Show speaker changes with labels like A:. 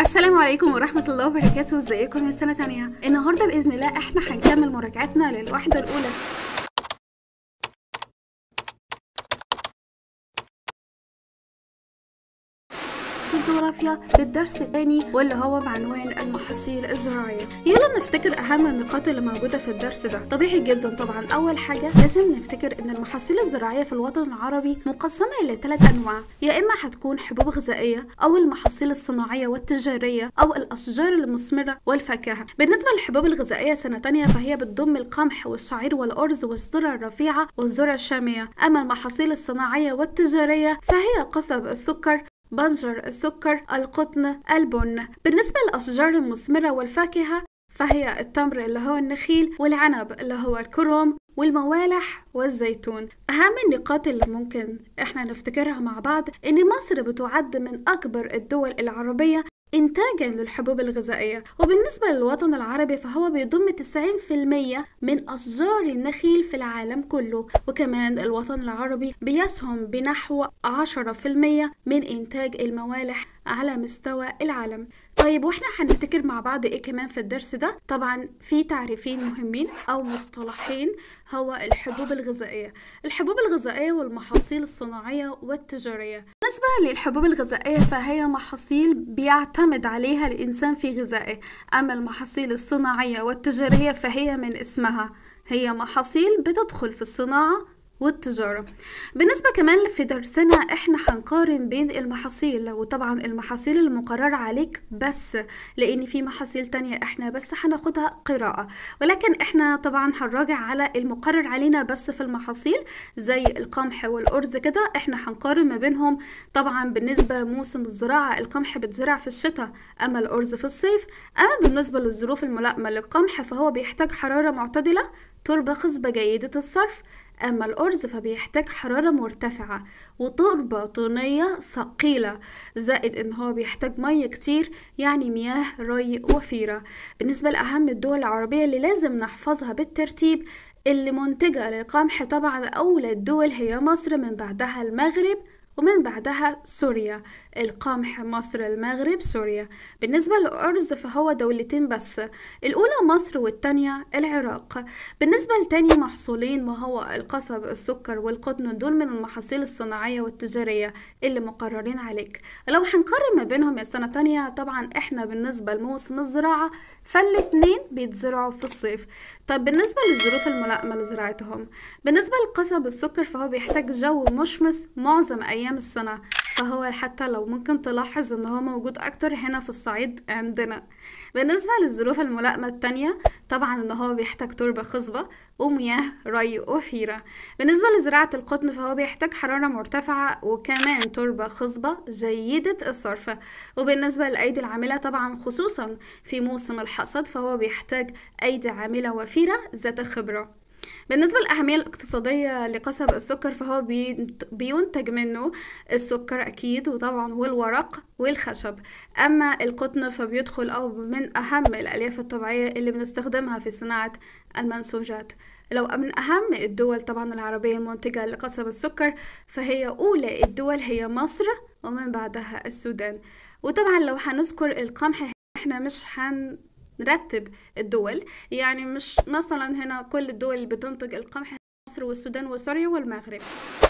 A: السلام عليكم ورحمة الله وبركاته ازيكم يا سنة تانية النهاردة بإذن الله احنا هنكمل مراجعتنا للوحدة الأولى الجغرافيا للدرس الثاني واللي هو بعنوان المحاصيل الزراعية يلا نفتكر أهم النقاط اللي موجودة في الدرس ده طبيعي جدا طبعا أول حاجة لازم نفتكر إن المحاصيل الزراعية في الوطن العربي مقسمة إلى ثلاث أنواع يا إما هتكون حبوب غذائية أو المحاصيل الصناعية والتجارية أو الأشجار المثمرة والفاكهة بالنسبة للحبوب الغذائية سنة تانية فهي بتضم القمح والشعير والأرز والذرة الرفيعة والذرة الشامية أما المحاصيل الصناعية والتجارية فهي قصب السكر بنجر السكر القطن البن بالنسبة للأشجار المثمرة والفاكهة فهي التمر اللي هو النخيل والعنب اللي هو الكروم والموالح والزيتون أهم النقاط اللي ممكن إحنا نفتكرها مع بعض إن مصر بتعد من أكبر الدول العربية إنتاجا للحبوب الغذائية وبالنسبة للوطن العربي فهو بيضم 90% من أشجار النخيل في العالم كله وكمان الوطن العربي بيسهم بنحو 10% من إنتاج الموالح على مستوى العالم طيب واحنا هنفتكر مع بعض ايه كمان في الدرس ده طبعا في تعريفين مهمين او مصطلحين هو الحبوب الغذائيه الحبوب الغذائيه والمحاصيل الصناعيه والتجاريه بالنسبه للحبوب الغذائيه فهي محاصيل بيعتمد عليها الانسان في غذائه اما المحاصيل الصناعيه والتجاريه فهي من اسمها هي محاصيل بتدخل في الصناعه والتجارة بالنسبة كمان في درسنا احنا هنقارن بين المحاصيل وطبعا المحاصيل المقرر عليك بس لان في محاصيل تانية احنا بس هناخدها قراءة ولكن احنا طبعا هنراجع على المقرر علينا بس في المحاصيل زي القمح والارز كده احنا هنقارن ما بينهم طبعا بالنسبة موسم الزراعة القمح بتزرع في الشتاء اما الارز في الصيف اما بالنسبة للظروف الملائمة للقمح فهو بيحتاج حرارة معتدلة تربة خصبة جيدة الصرف أما الأرز فبيحتاج حرارة مرتفعة وتربة طينية ثقيلة زائد إن هو بيحتاج مية كتير يعني مياه ري وفيرة بالنسبة لأهم الدول العربية اللي لازم نحفظها بالترتيب اللي منتجة للقمح طبعا أولى الدول هي مصر من بعدها المغرب ومن بعدها سوريا القمح مصر المغرب سوريا بالنسبة للأرز فهو دولتين بس الأولى مصر والتانية العراق بالنسبة لتاني محصولين وهو القصب السكر والقطن دول من المحاصيل الصناعية والتجارية اللي مقررين عليك لو هنقارن ما بينهم يا سنة تانية طبعا احنا بالنسبة لموسم الزراعة فالاتنين بيتزرعوا في الصيف طب بالنسبة للظروف الملائمة لزراعتهم بالنسبة للقصب السكر فهو بيحتاج جو مشمس معظم أيام أيام السنة فهو حتى لو ممكن تلاحظ ان هو موجود اكتر هنا في الصعيد عندنا بالنسبة للظروف الملائمة التانية طبعا ان هو بيحتاج تربة خصبة ومياه ري وفيرة بالنسبة لزراعة القطن فهو بيحتاج حرارة مرتفعة وكمان تربة خصبة جيدة الصرف وبالنسبة للأيدي العاملة طبعا خصوصا في موسم الحصد فهو بيحتاج أيدي عاملة وفيرة ذات خبرة بالنسبة للأهمية الاقتصادية لقصب السكر فهو بينتج منه السكر أكيد وطبعا والورق والخشب أما القطن فبيدخل أو من أهم الألياف الطبيعية اللي بنستخدمها في صناعة المنسوجات لو من أهم الدول طبعا العربية المنتجة لقصب السكر فهي أولى الدول هي مصر ومن بعدها السودان وطبعا لو هنذكر القمح احنا مش هن نرتب الدول يعني مش مثلا هنا كل الدول اللي بتنتج القمح مصر والسودان وسوريا والمغرب